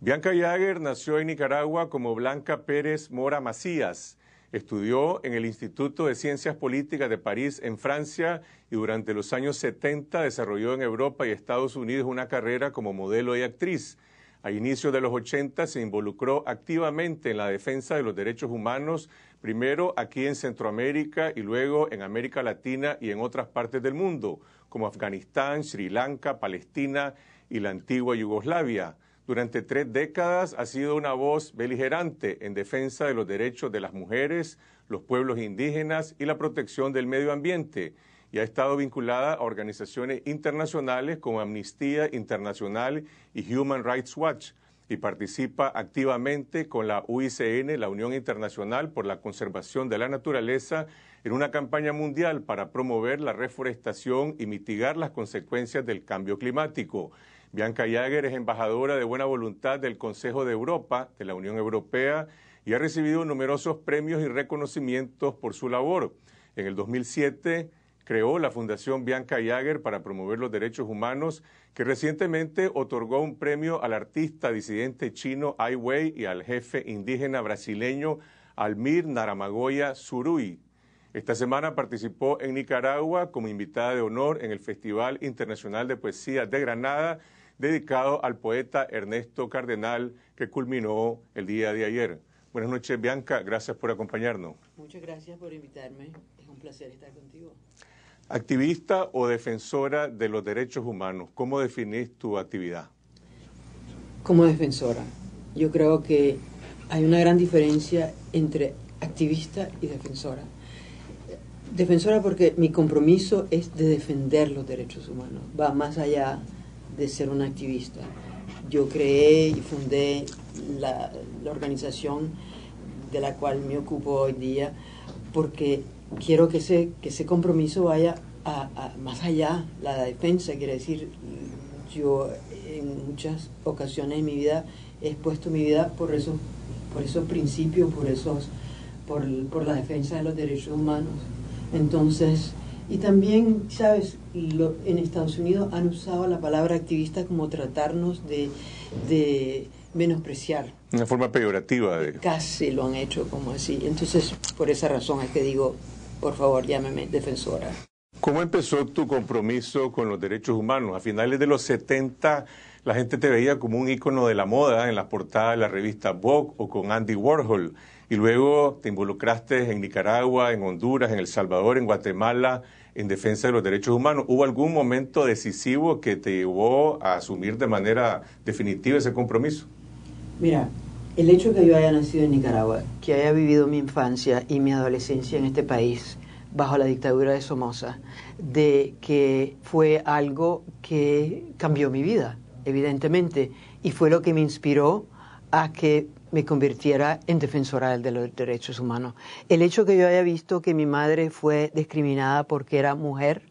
Bianca Jagger nació en Nicaragua como Blanca Pérez Mora Macías. Estudió en el Instituto de Ciencias Políticas de París, en Francia, y durante los años 70 desarrolló en Europa y Estados Unidos una carrera como modelo y actriz. A inicios de los 80 se involucró activamente en la defensa de los derechos humanos, primero aquí en Centroamérica y luego en América Latina y en otras partes del mundo, como Afganistán, Sri Lanka, Palestina y la antigua Yugoslavia. Durante tres décadas ha sido una voz beligerante en defensa de los derechos de las mujeres, los pueblos indígenas y la protección del medio ambiente y ha estado vinculada a organizaciones internacionales como Amnistía Internacional y Human Rights Watch y participa activamente con la UICN, la Unión Internacional por la Conservación de la Naturaleza, en una campaña mundial para promover la reforestación y mitigar las consecuencias del cambio climático. Bianca Jagger es embajadora de buena voluntad del Consejo de Europa, de la Unión Europea, y ha recibido numerosos premios y reconocimientos por su labor. En el 2007 creó la Fundación Bianca Jagger para promover los derechos humanos, que recientemente otorgó un premio al artista disidente chino Ai Wei y al jefe indígena brasileño Almir Naramagoya Surui. Esta semana participó en Nicaragua como invitada de honor en el Festival Internacional de Poesía de Granada, dedicado al poeta Ernesto Cardenal, que culminó el día de ayer. Buenas noches, Bianca. Gracias por acompañarnos. Muchas gracias por invitarme. Es un placer estar contigo. Activista o defensora de los derechos humanos, ¿cómo definís tu actividad? Como defensora. Yo creo que hay una gran diferencia entre activista y defensora. Defensora porque mi compromiso es de defender los derechos humanos, va más allá de ser una activista. Yo creé y fundé la, organización de la cual me ocupo hoy día porque quiero que ese, que ese compromiso vaya más allá, la defensa, quiere decir, yo en muchas ocasiones de mi vida he expuesto mi vida por esos, por esos principios, por, esos, por, la defensa de los derechos humanos. Entonces, y también, ¿sabes? en Estados Unidos han usado la palabra activista como tratarnos de, de menospreciar. Una forma peyorativa. De... Casi lo han hecho como así. Entonces, por esa razón es que digo, por favor, llámeme defensora. ¿Cómo empezó tu compromiso con los derechos humanos? A finales de los 70 la gente te veía como un ícono de la moda en las portadas de la revista Vogue o con Andy Warhol. Y luego te involucraste en Nicaragua, en Honduras, en El Salvador, en Guatemala, en defensa de los derechos humanos. ¿Hubo algún momento decisivo que te llevó a asumir de manera definitiva ese compromiso? Mira, el hecho de que yo haya nacido en Nicaragua, que haya vivido mi infancia y mi adolescencia en este país, bajo la dictadura de Somoza, de que fue algo que cambió mi vida, evidentemente, y fue lo que me inspiró a que me convirtiera en defensora de los derechos humanos. El hecho que yo haya visto que mi madre fue discriminada porque era mujer,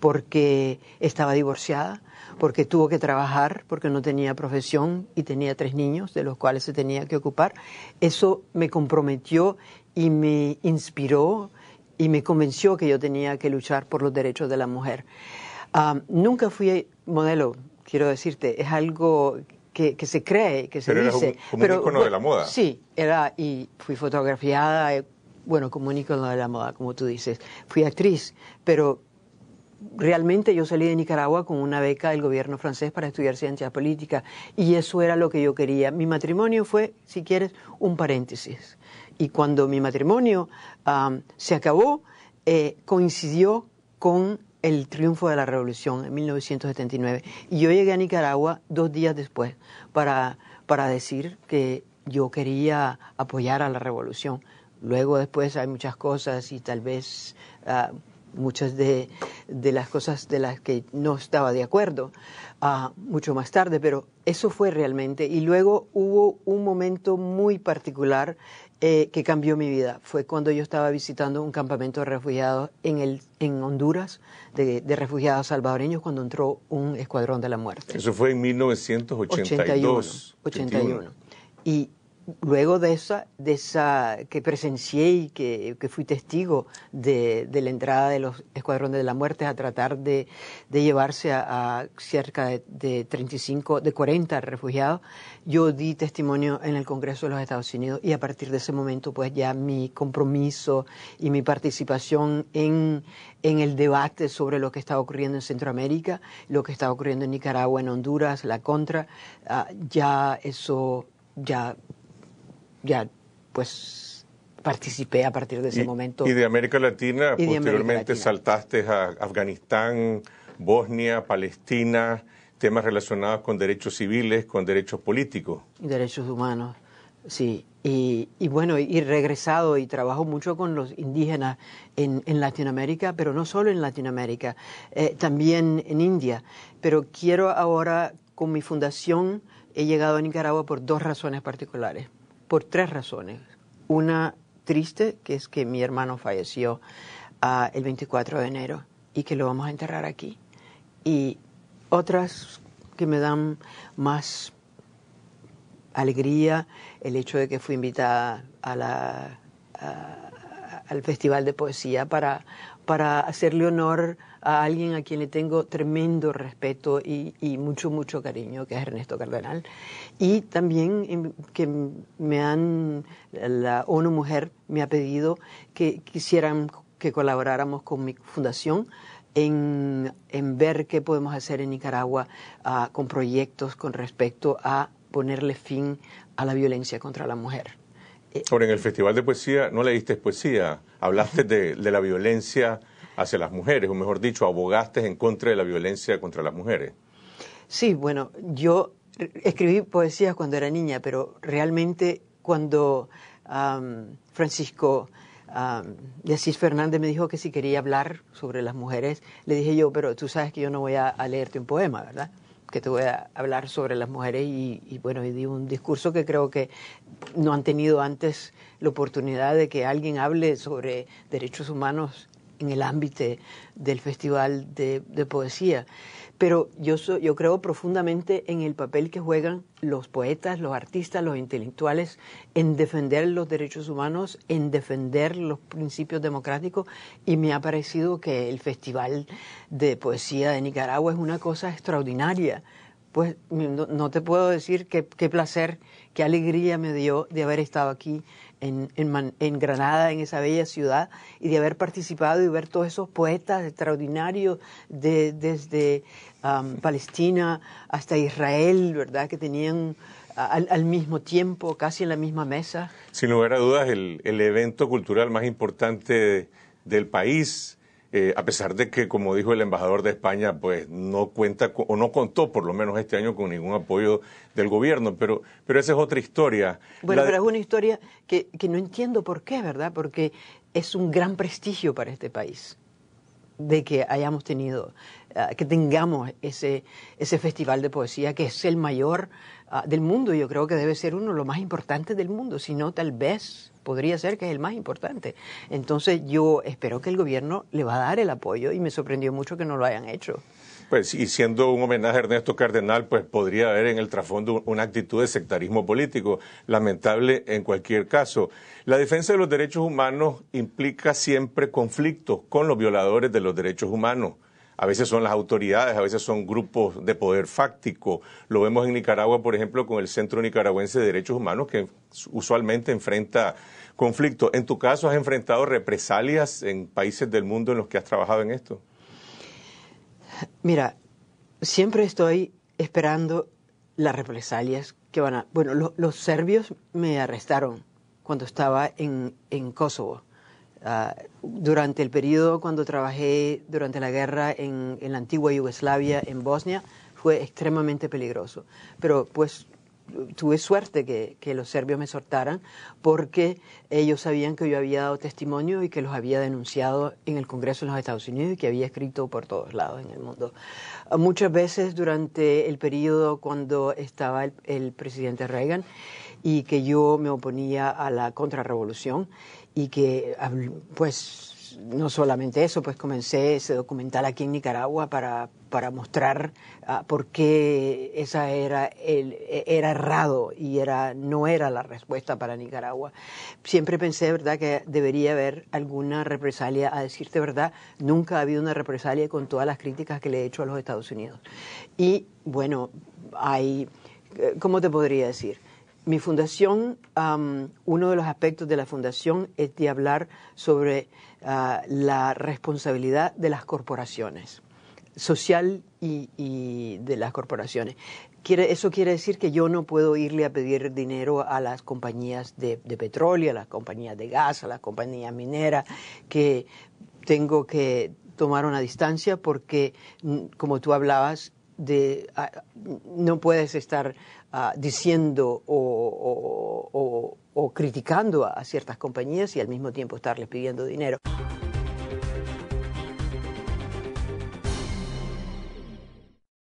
porque estaba divorciada, porque tuvo que trabajar, porque no tenía profesión y tenía tres niños de los cuales se tenía que ocupar, eso me comprometió y me inspiró y me convenció que yo tenía que luchar por los derechos de la mujer. nunca fui modelo, quiero decirte, es algo que, se cree, que se dice. Era icono de la moda. Sí, era, y fui fotografiada, eh, bueno, como un icono de la moda, como tú dices. Fui actriz, pero realmente yo salí de Nicaragua con una beca del gobierno francés para estudiar ciencias políticas y eso era lo que yo quería. Mi matrimonio fue, si quieres, un paréntesis. Y cuando mi matrimonio se acabó, eh, coincidió con el triunfo de la revolución en 1979. Y yo llegué a Nicaragua dos días después para, decir que yo quería apoyar a la revolución. Luego después hay muchas cosas y tal vez... Ah, muchas de, las cosas de las que no estaba de acuerdo, ah, mucho más tarde, pero eso fue realmente. Y luego hubo un momento muy particular eh, que cambió mi vida. Fue cuando yo estaba visitando un campamento de refugiados en, el, en Honduras, de, refugiados salvadoreños, cuando entró un escuadrón de la muerte. Eso fue en 1982. 81. Y luego de esa, de esa que presencié y que, fui testigo de, la entrada de los escuadrones de la muerte a tratar de, llevarse a, cerca de, 35, de 40 refugiados, yo di testimonio en el Congreso de los Estados Unidos y a partir de ese momento pues ya mi compromiso y mi participación en, en el debate sobre lo que estaba ocurriendo en Centroamérica, lo que estaba ocurriendo en Nicaragua, en Honduras, la contra, ah, ya eso ya ya pues participé a partir de ese momento. Y de América Latina, posteriormente saltaste a Afganistán, Bosnia, Palestina, temas relacionados con derechos civiles, con derechos políticos. Derechos humanos, sí. Y, bueno, y regresado y trabajo mucho con los indígenas en, Latinoamérica, pero no solo en Latinoamérica, eh, también en India. Pero quiero ahora, con mi fundación, he llegado a Nicaragua por dos razones particulares por tres razones. Una triste, que es que mi hermano falleció ah, el 24 de enero y que lo vamos a enterrar aquí. Y otras que me dan más alegría, el hecho de que fui invitada a la, al Festival de Poesía para para hacerle honor a alguien a quien le tengo tremendo respeto y, mucho, mucho cariño, que es Ernesto Cardenal. Y también em, que me han, la ONU Mujer me ha pedido que quisieran que colaboráramos con mi fundación en, ver qué podemos hacer en Nicaragua ah, con proyectos con respecto a ponerle fin a la violencia contra la mujer. Ahora, en el Festival de Poesía no leíste poesía, hablaste de, la violencia hacia las mujeres, o mejor dicho, abogaste en contra de la violencia contra las mujeres. Sí, bueno, yo escribí poesías cuando era niña, pero realmente cuando Francisco de Asís Fernández me dijo que si quería hablar sobre las mujeres, le dije yo, pero tú sabes que yo no voy a leerte un poema, ¿verdad? que te voy a hablar sobre las mujeres y, y bueno, y di un discurso que creo que no han tenido antes la oportunidad de que alguien hable sobre derechos humanos en el ámbito del Festival de Poesía pero yo, yo creo profundamente en el papel que juegan los poetas, los artistas, los intelectuales en defender los derechos humanos, en defender los principios democráticos y me ha parecido que el Festival de Poesía de Nicaragua es una cosa extraordinaria. Pues no, te puedo decir qué placer, qué alegría me dio de haber estado aquí en, en, Granada, en esa bella ciudad, y de haber participado y ver todos esos poetas extraordinarios de, desde um, Palestina hasta Israel, ¿verdad? Que tenían al, al, mismo tiempo, casi en la misma mesa. Sin lugar a dudas, el, el evento cultural más importante del país eh, a pesar de que, como dijo el embajador de España, pues no cuenta o no contó, por lo menos este año, con ningún apoyo del gobierno, pero, pero esa es otra historia. Bueno, pero es una historia que, no entiendo por qué, ¿verdad? Porque es un gran prestigio para este país de que hayamos tenido, ah, que tengamos ese, ese festival de poesía que es el mayor ah, del mundo. Yo creo que debe ser uno de los más importantes del mundo, si no tal vez podría ser que es el más importante. Entonces yo espero que el gobierno le va a dar el apoyo y me sorprendió mucho que no lo hayan hecho. Pues, y siendo un homenaje a Ernesto Cardenal, pues podría haber en el trasfondo una actitud de sectarismo político, lamentable en cualquier caso. La defensa de los derechos humanos implica siempre conflictos con los violadores de los derechos humanos. A veces son las autoridades, a veces son grupos de poder fáctico. Lo vemos en Nicaragua, por ejemplo, con el Centro Nicaragüense de Derechos Humanos, que usualmente enfrenta conflicto. ¿En tu caso has enfrentado represalias en países del mundo en los que has trabajado en esto? Mira, siempre estoy esperando las represalias que van a... Bueno, los serbios me arrestaron cuando estaba en, Kosovo. Ah, durante el periodo cuando trabajé durante la guerra en, en, la antigua Yugoslavia, en Bosnia, fue extremadamente peligroso. Pero pues tuve suerte que, los serbios me soltaran porque ellos sabían que yo había dado testimonio y que los había denunciado en el Congreso de los Estados Unidos y que había escrito por todos lados en el mundo. Muchas veces durante el periodo cuando estaba el presidente Reagan y que yo me oponía a la contrarrevolución y que pues no solamente eso, pues comencé ese documental aquí en Nicaragua para, mostrar ah, por qué esa era, el, e, errado y no era la respuesta para Nicaragua. Siempre pensé, ¿verdad?, que debería haber alguna represalia, a decirte verdad, nunca ha habido una represalia con todas las críticas que le he hecho a los Estados Unidos. Y bueno, hay, eh, ¿cómo te podría decir? mi fundación, uno de los aspectos de la fundación es de hablar sobre ah, la responsabilidad de las corporaciones, social y, de las corporaciones. Quiere, eso quiere decir que yo no puedo irle a pedir dinero a las compañías de, de petróleo, a las compañías de gas, a las compañías mineras, que tengo que tomar una distancia porque, mm, como tú hablabas, de, ah, no puedes estar ah, diciendo o, criticando a ciertas compañías y al mismo tiempo estarles pidiendo dinero.